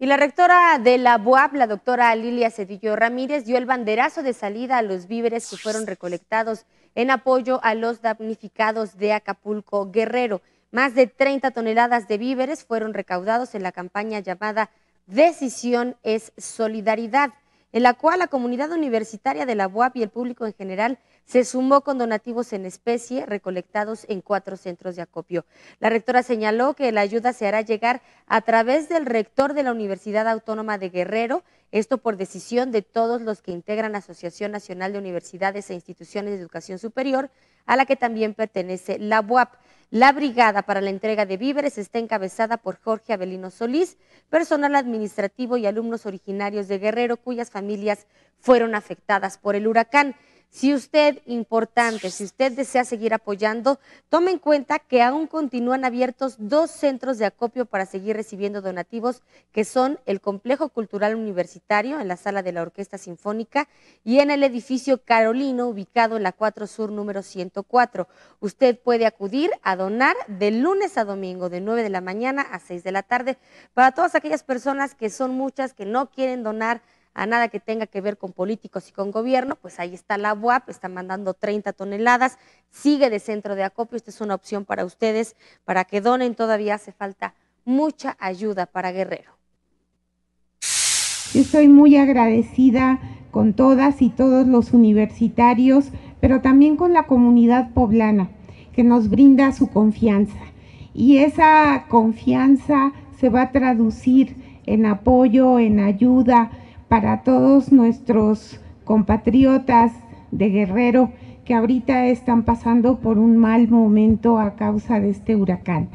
Y la rectora de la BUAP, la doctora Lilia Cedillo Ramírez, dio el banderazo de salida a los víveres que fueron recolectados en apoyo a los damnificados de Acapulco Guerrero. Más de 30 toneladas de víveres fueron recaudados en la campaña llamada Decisión es Solidaridad en la cual la comunidad universitaria de la UAP y el público en general se sumó con donativos en especie recolectados en cuatro centros de acopio. La rectora señaló que la ayuda se hará llegar a través del rector de la Universidad Autónoma de Guerrero, esto por decisión de todos los que integran la Asociación Nacional de Universidades e Instituciones de Educación Superior, a la que también pertenece la UAP. La brigada para la entrega de víveres está encabezada por Jorge Avelino Solís, personal administrativo y alumnos originarios de Guerrero cuyas familias fueron afectadas por el huracán. Si usted, importante, si usted desea seguir apoyando, tome en cuenta que aún continúan abiertos dos centros de acopio para seguir recibiendo donativos, que son el Complejo Cultural Universitario en la sala de la Orquesta Sinfónica y en el edificio Carolino, ubicado en la 4 Sur número 104. Usted puede acudir a donar de lunes a domingo, de 9 de la mañana a 6 de la tarde. Para todas aquellas personas que son muchas, que no quieren donar, a nada que tenga que ver con políticos y con gobierno, pues ahí está la UAP, está mandando 30 toneladas, sigue de centro de acopio, esta es una opción para ustedes, para que donen, todavía hace falta mucha ayuda para Guerrero. Yo estoy muy agradecida con todas y todos los universitarios, pero también con la comunidad poblana, que nos brinda su confianza. Y esa confianza se va a traducir en apoyo, en ayuda, para todos nuestros compatriotas de Guerrero que ahorita están pasando por un mal momento a causa de este huracán.